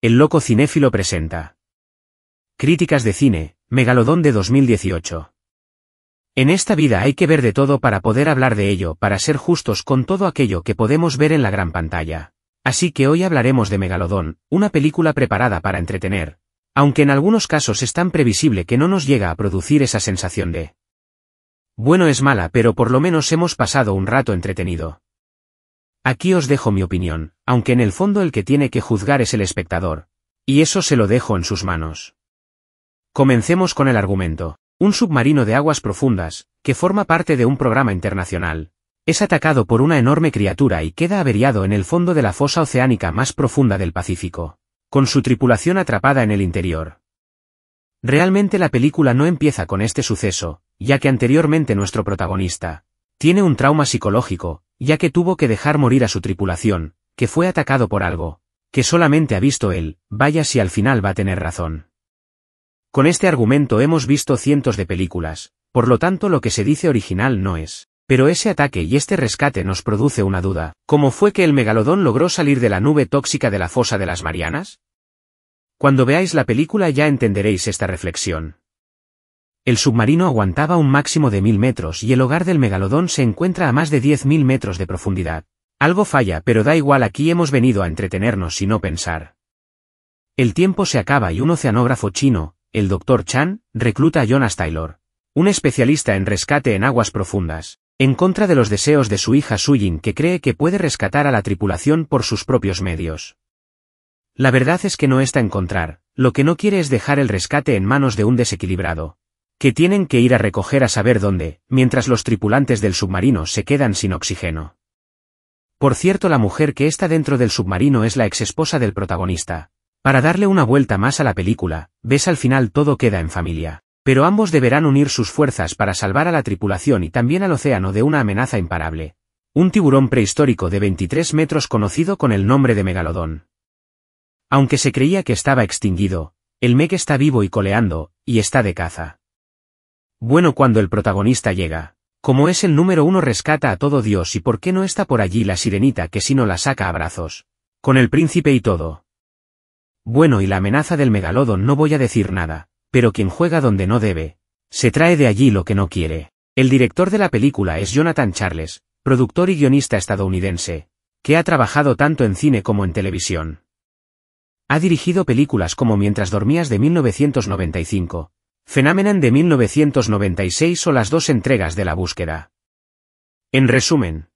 El loco cinéfilo presenta. Críticas de cine, Megalodón de 2018. En esta vida hay que ver de todo para poder hablar de ello, para ser justos con todo aquello que podemos ver en la gran pantalla. Así que hoy hablaremos de Megalodón, una película preparada para entretener, aunque en algunos casos es tan previsible que no nos llega a producir esa sensación de... Bueno es mala, pero por lo menos hemos pasado un rato entretenido. Aquí os dejo mi opinión, aunque en el fondo el que tiene que juzgar es el espectador. Y eso se lo dejo en sus manos. Comencemos con el argumento. Un submarino de aguas profundas, que forma parte de un programa internacional, es atacado por una enorme criatura y queda averiado en el fondo de la fosa oceánica más profunda del Pacífico, con su tripulación atrapada en el interior. Realmente la película no empieza con este suceso, ya que anteriormente nuestro protagonista, tiene un trauma psicológico, ya que tuvo que dejar morir a su tripulación, que fue atacado por algo, que solamente ha visto él, vaya si al final va a tener razón. Con este argumento hemos visto cientos de películas, por lo tanto lo que se dice original no es. Pero ese ataque y este rescate nos produce una duda. ¿Cómo fue que el megalodón logró salir de la nube tóxica de la fosa de las Marianas? Cuando veáis la película ya entenderéis esta reflexión. El submarino aguantaba un máximo de mil metros y el hogar del megalodón se encuentra a más de 10.000 metros de profundidad. Algo falla, pero da igual aquí hemos venido a entretenernos y no pensar. El tiempo se acaba y un oceanógrafo chino, el Dr. Chan, recluta a Jonas Taylor, un especialista en rescate en aguas profundas, en contra de los deseos de su hija Suyin que cree que puede rescatar a la tripulación por sus propios medios. La verdad es que no está en encontrar, lo que no quiere es dejar el rescate en manos de un desequilibrado que tienen que ir a recoger a saber dónde, mientras los tripulantes del submarino se quedan sin oxígeno. Por cierto, la mujer que está dentro del submarino es la exesposa del protagonista. Para darle una vuelta más a la película, ves al final todo queda en familia. Pero ambos deberán unir sus fuerzas para salvar a la tripulación y también al océano de una amenaza imparable. Un tiburón prehistórico de 23 metros conocido con el nombre de megalodón. Aunque se creía que estaba extinguido, el Meg está vivo y coleando, y está de caza. Bueno cuando el protagonista llega. Como es el número uno rescata a todo Dios y por qué no está por allí la sirenita que si no la saca a brazos. Con el príncipe y todo. Bueno y la amenaza del megalodon no voy a decir nada, pero quien juega donde no debe, se trae de allí lo que no quiere. El director de la película es Jonathan Charles, productor y guionista estadounidense, que ha trabajado tanto en cine como en televisión. Ha dirigido películas como Mientras dormías de 1995, Phenomenon de 1996 o las dos entregas de La búsqueda. En resumen,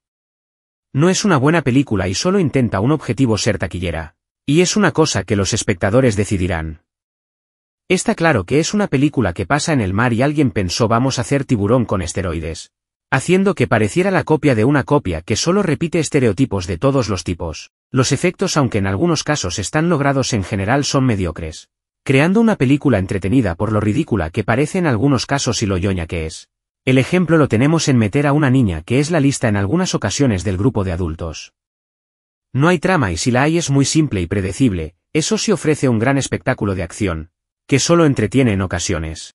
no es una buena película y solo intenta un objetivo ser taquillera. Y es una cosa que los espectadores decidirán. Está claro que es una película que pasa en el mar y alguien pensó vamos a hacer tiburón con esteroides, haciendo que pareciera la copia de una copia que solo repite estereotipos de todos los tipos. Los efectos aunque en algunos casos están logrados en general son mediocres creando una película entretenida por lo ridícula que parece en algunos casos y lo yoña que es. El ejemplo lo tenemos en meter a una niña que es la lista en algunas ocasiones del grupo de adultos. No hay trama y si la hay es muy simple y predecible, eso sí ofrece un gran espectáculo de acción, que solo entretiene en ocasiones.